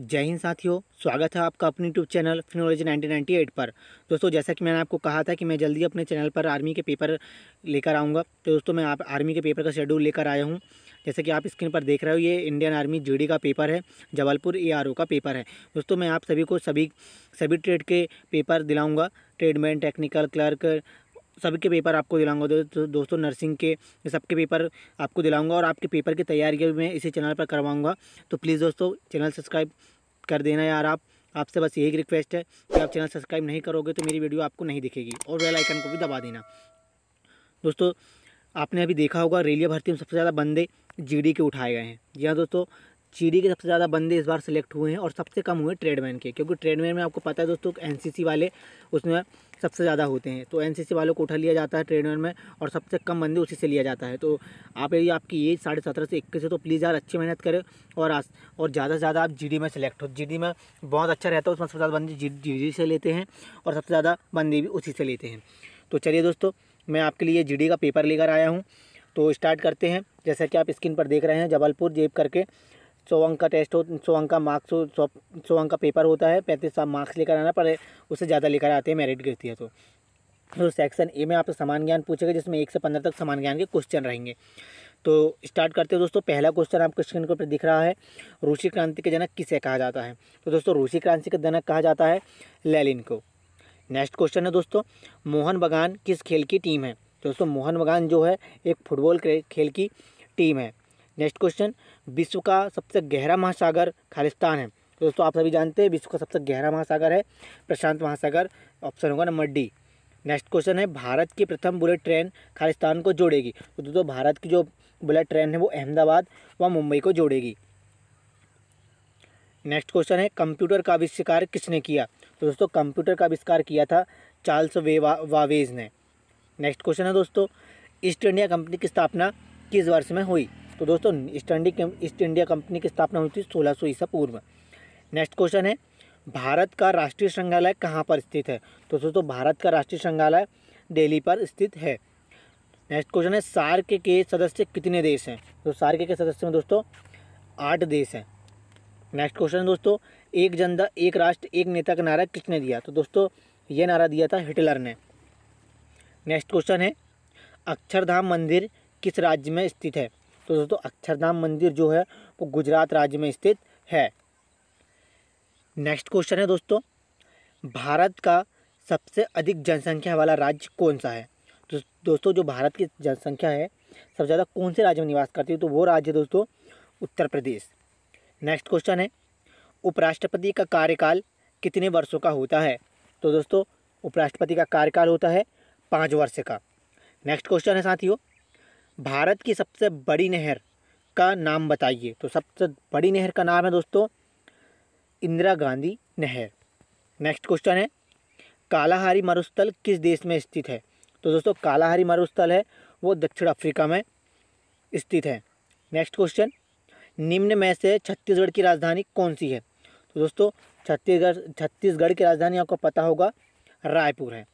जय हिंद साथियों स्वागत है आपका अपने यूट्यूब चैनल फिनोलॉजी 1998 पर दोस्तों जैसा कि मैंने आपको कहा था कि मैं जल्दी अपने चैनल पर आर्मी के पेपर लेकर आऊँगा तो दोस्तों मैं आप आर्मी के पेपर का शेड्यूल लेकर आया हूँ जैसे कि आप स्क्रीन पर देख रहे हो ये इंडियन आर्मी जी का पेपर है जबलपुर ए का पेपर है दोस्तों मैं आप सभी को सभी सभी ट्रेड के पेपर दिलाऊँगा ट्रेडमैन टेक्निकल क्लर्क सबके पेपर आपको दिलाऊंगा दो, दोस्तों नर्सिंग के सबके पेपर आपको दिलाऊंगा और आपके पेपर की तैयारी भी मैं इसी चैनल पर करवाऊंगा तो प्लीज़ दोस्तों चैनल सब्सक्राइब कर देना यार आप आपसे बस यही रिक्वेस्ट है कि आप चैनल सब्सक्राइब नहीं करोगे तो मेरी वीडियो आपको नहीं दिखेगी और वेलाइकन आइकन को भी दबा देना दोस्तों आपने अभी देखा होगा रेलिया भर्ती में सबसे ज़्यादा बंदे जी के उठाए गए हैं जी हाँ दोस्तों चीरी के सबसे ज़्यादा बंदे इस बार सेलेक्ट हुए हैं और सबसे कम हुए ट्रेडमैन के क्योंकि ट्रेडमैन में आपको पता है दोस्तों एनसीसी वाले उसमें सबसे ज़्यादा होते हैं तो एनसीसी वालों को उठा लिया जाता है ट्रेडमैन में और सबसे कम बंदे उसी से लिया जाता है तो आप यदि आपकी एज साढ़े सत्रह से इक्कीस है तो प्लीज़ यार अच्छी मेहनत करें और आस, और ज़्यादा से ज़्यादा आप जी में सेलेक्ट हो जी में बहुत अच्छा रहता है उसमें सबसे ज़्यादा बंदे जी जी से लेते हैं और सबसे ज़्यादा बंदे भी उसी से लेते हैं तो चलिए दोस्तों मैं आपके लिए जी का पेपर लेकर आया हूँ तो स्टार्ट करते हैं जैसा कि आप स्क्रीन पर देख रहे हैं जबलपुर जेब करके सौ अंक का टेस्ट हो सौ अंक का मार्क्स हो सौ अंक का पेपर होता है पैंतीस मार्क्स लेकर आना पर उससे ज़्यादा लेकर आते हैं मेरिट गिरती है तो तो सेक्शन ए में आपसे समान ज्ञान पूछेगा जिसमें एक से पंद्रह तक समान ज्ञान के क्वेश्चन रहेंगे तो स्टार्ट करते हो दोस्तों पहला क्वेश्चन आपके स्क्रीन के ऊपर दिख रहा है रूसी क्रांति के जनक किसे कहा जाता है तो दोस्तों रूसी क्रांति का जनक कहा जाता है लेलिन को नेक्स्ट क्वेश्चन है दोस्तों मोहन बगान किस खेल की टीम है दोस्तों मोहन बगान जो है एक फुटबॉल खेल की टीम है नेक्स्ट क्वेश्चन विश्व का सबसे गहरा महासागर खालिस्तान है तो दोस्तों आप सभी जानते हैं विश्व का सबसे गहरा महासागर है प्रशांत महासागर ऑप्शन होगा नंबर डी नेक्स्ट क्वेश्चन है भारत की प्रथम बुलेट ट्रेन खालिस्तान को जोड़ेगी तो दोस्तों भारत की जो बुलेट ट्रेन है वो अहमदाबाद व मुंबई को जोड़ेगी नेक्स्ट क्वेश्चन है कंप्यूटर का आविष्कार किसने किया तो दोस्तों कंप्यूटर का आविष्कार किया था चार्ल्स वे वावेज ने नेक्स्ट क्वेश्चन है दोस्तों ईस्ट इंडिया कंपनी की स्थापना किस वर्ष में हुई तो दोस्तों East India East India company की स्थापना हुई थी सोलह सौ ईसा पूर्व नेक्स्ट क्वेश्चन है भारत का राष्ट्रीय संग्रहालय कहाँ पर स्थित है तो दोस्तों भारत का राष्ट्रीय संग्रहालय दिल्ली पर स्थित है नेक्स्ट क्वेश्चन है सार्क के सदस्य कितने देश हैं तो सार्क के सदस्य में दोस्तों आठ देश हैं नेक्स्ट क्वेश्चन है दोस्तों एक जनता एक राष्ट्र एक नेता का नारा किसने दिया तो दोस्तों ये नारा दिया था हिटलर ने नेक्स्ट क्वेश्चन है अक्षरधाम मंदिर किस राज्य में स्थित है तो दोस्तों अक्षरधाम मंदिर जो है वो गुजरात राज्य में स्थित है नेक्स्ट क्वेश्चन है दोस्तों भारत का सबसे अधिक जनसंख्या वाला राज्य कौन सा है तो दोस्तों जो भारत की जनसंख्या है सबसे ज़्यादा कौन से राज्य में निवास करती है तो वो राज्य है दोस्तों उत्तर प्रदेश नेक्स्ट क्वेश्चन है उपराष्ट्रपति का कार्यकाल कितने वर्षों का होता है तो दोस्तों उपराष्ट्रपति का कार्यकाल होता है पाँच वर्ष का नेक्स्ट क्वेश्चन है साथियों भारत की सबसे बड़ी नहर का नाम बताइए तो सबसे बड़ी नहर का नाम है दोस्तों इंदिरा गांधी नहर नेक्स्ट क्वेश्चन है कालाहारी मरुस्थल किस देश में स्थित है तो दोस्तों कालाहारी मरुस्थल है वो दक्षिण अफ्रीका में स्थित है नेक्स्ट क्वेश्चन निम्न में से छत्तीसगढ़ की राजधानी कौन सी है तो दोस्तों छत्तीसगढ़ छत्तीसगढ़ की राजधानी आपको पता होगा रायपुर है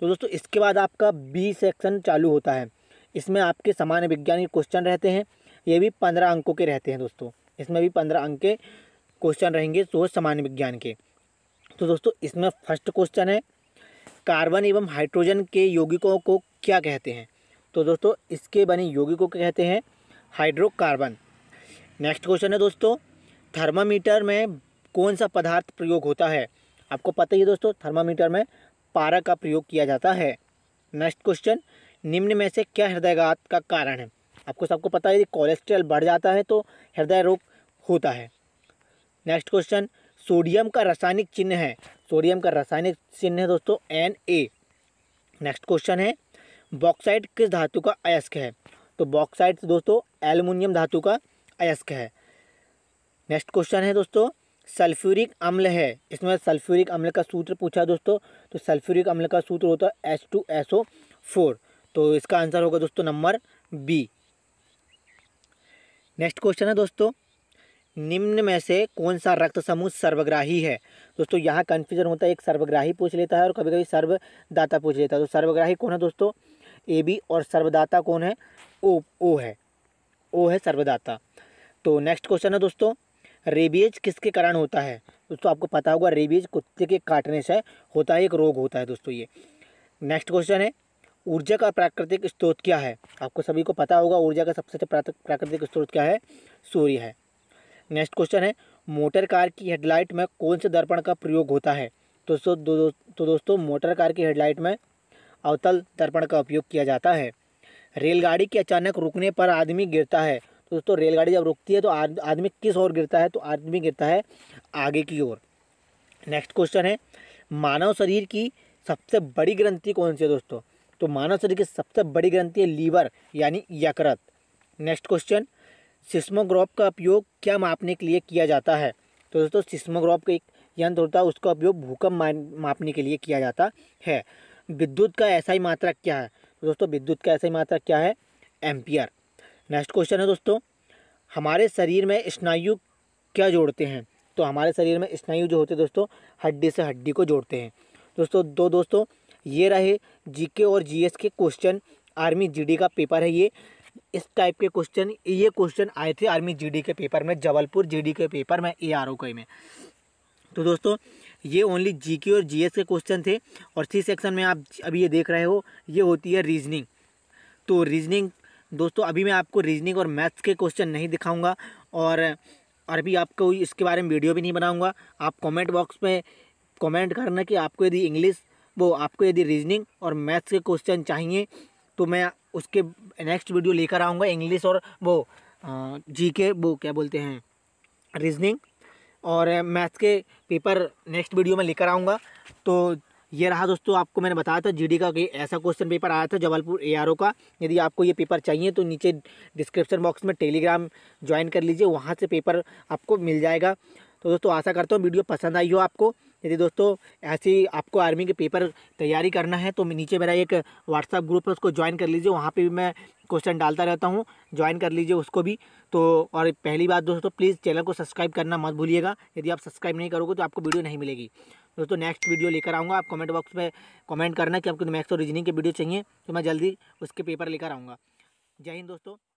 तो दोस्तों इसके बाद आपका बी सेक्शन चालू होता है इसमें आपके सामान्य विज्ञान के क्वेश्चन रहते हैं ये भी पंद्रह अंकों के रहते हैं दोस्तों इसमें भी पंद्रह अंक के क्वेश्चन रहेंगे सो सामान्य विज्ञान के तो दोस्तों इसमें फर्स्ट क्वेश्चन है कार्बन एवं हाइड्रोजन के यौगिकों को क्या कहते हैं तो दोस्तों इसके बने यौगिकों को कहते हैं हाइड्रोकार्बन नेक्स्ट क्वेश्चन है दोस्तों थर्मामीटर में कौन सा पदार्थ प्रयोग होता है आपको पता ही है दोस्तों थर्मामीटर में पारा का प्रयोग किया जाता है नेक्स्ट क्वेश्चन निम्न में से क्या हृदयघात का कारण है आपको सबको पता है यदि कोलेस्ट्रॉल बढ़ जाता है तो हृदय रोग होता है नेक्स्ट क्वेश्चन सोडियम का रासायनिक चिन्ह है सोडियम का रासायनिक चिन्ह है दोस्तों एन ए नेक्स्ट क्वेश्चन है बॉक्साइड किस धातु का अयस्क है तो बॉक्साइड दोस्तों एल्यूमिनियम धातु का अयस्क है नेक्स्ट क्वेश्चन है दोस्तों सल्फ्यूरिक अम्ल है इसमें सल्फ्यूरिक अम्ल का सूत्र पूछा दोस्तों तो सल्फ्यूरिक अम्ल का सूत्र होता है H two S O four तो इसका आंसर होगा दोस्तों नंबर बी नेक्स्ट क्वेश्चन है दोस्तों निम्न में से कौन सा रक्त समूह सर्वग्राही है दोस्तों यहाँ कन्फ्यूजन होता है एक सर्वग्राही पूछ लेता है और कभी कभी सर्वदाता पूछ लेता है तो सर्वग्राही कौन है दोस्तों ए बी और सर्वदाता कौन है ओ ओ है ओ है सर्वदाता तो नेक्स्ट क्वेश्चन है दोस्तों रेबीज किसके कारण होता है दोस्तों आपको पता होगा रेबीज कुत्ते के काटने से होता है एक रोग होता है दोस्तों ये नेक्स्ट क्वेश्चन है ऊर्जा का प्राकृतिक स्रोत क्या है आपको सभी को पता होगा ऊर्जा का सबसे अच्छा प्राकृतिक स्रोत क्या है सूर्य है नेक्स्ट क्वेश्चन है मोटर कार की हेडलाइट में कौन से दर्पण का प्रयोग होता है तो दो, दो, तो दोस्तों मोटर कार की हेडलाइट में अवतल दर्पण का उपयोग किया जाता है रेलगाड़ी के अचानक रुकने पर आदमी गिरता है तो दोस्तों रेलगाड़ी जब रुकती है तो आदमी किस ओर गिरता है तो आदमी गिरता है आगे की ओर नेक्स्ट क्वेश्चन है मानव शरीर की सबसे बड़ी ग्रंथि कौन सी है दोस्तों तो मानव शरीर की सबसे बड़ी ग्रंथि है लीवर यानी यकृत नेक्स्ट क्वेश्चन सिस्मोग्राफ का उपयोग क्या मापने के लिए किया जाता है तो दोस्तों सिस्मोग्राफ का एक यंत्र होता है उसका उपयोग भूकंप मापने के लिए किया जाता है विद्युत का ऐसा ही मात्रा क्या है तो दोस्तों विद्युत का ऐसा ही मात्रा क्या है एम्पियर नेक्स्ट क्वेश्चन है दोस्तों हमारे शरीर में स्नायु क्या जोड़ते हैं तो हमारे शरीर में स्नायु जो होते हैं दोस्तों हड्डी से हड्डी को जोड़ते हैं दोस्तों दो दोस्तों ये रहे जीके और जीएस के क्वेश्चन आर्मी जीडी का पेपर है ये इस टाइप के क्वेश्चन ये क्वेश्चन आए थे आर्मी जीडी के पेपर में जबलपुर जीडी के पेपर में ए आर ओ के में तो दोस्तों ये ओनली जीके और जीएस के क्वेश्चन थे और सी सेक्शन में आप अभी ये देख रहे हो ये होती है रीजनिंग तो रीजनिंग दोस्तों अभी मैं आपको रीजनिंग और मैथ्स के क्वेश्चन नहीं दिखाऊंगा और और अभी आपको इसके बारे में वीडियो भी नहीं बनाऊंगा आप कमेंट बॉक्स में कमेंट करना कि आपको यदि इंग्लिश वो आपको यदि रीजनिंग और मैथ्स के क्वेश्चन चाहिए तो मैं उसके नेक्स्ट वीडियो लेकर आऊँगा इंग्लिश और वो जी के वो क्या बोलते हैं रीजनिंग और मैथ्स के पेपर नेक्स्ट वीडियो में लेकर आऊँगा तो ये रहा दोस्तों आपको मैंने बताया था जीडी का कि ऐसा क्वेश्चन पेपर आया था जबलपुर एआरओ का यदि आपको ये पेपर चाहिए तो नीचे डिस्क्रिप्शन बॉक्स में टेलीग्राम ज्वाइन कर लीजिए वहाँ से पेपर आपको मिल जाएगा तो दोस्तों आशा करता हूँ वीडियो पसंद आई हो आपको यदि दोस्तों ऐसी आपको आर्मी के पेपर तैयारी करना है तो नीचे मेरा एक व्हाट्सअप ग्रुप है उसको ज्वाइन कर लीजिए वहाँ पे भी मैं क्वेश्चन डालता रहता हूँ ज्वाइन कर लीजिए उसको भी तो और पहली बात दोस्तों प्लीज़ चैनल को सब्सक्राइब करना मत भूलिएगा यदि आप सब्सक्राइब नहीं करोगे तो आपको वीडियो नहीं मिलेगी दोस्तों नेक्स्ट वीडियो लेकर आऊँगा आप कमेंट बॉक्स में कमेंट करना कि आपको मैक्स और रीजनिंग की वीडियो चाहिए तो मैं जल्दी उसके पेपर लेकर आऊँगा जय हिंद दोस्तों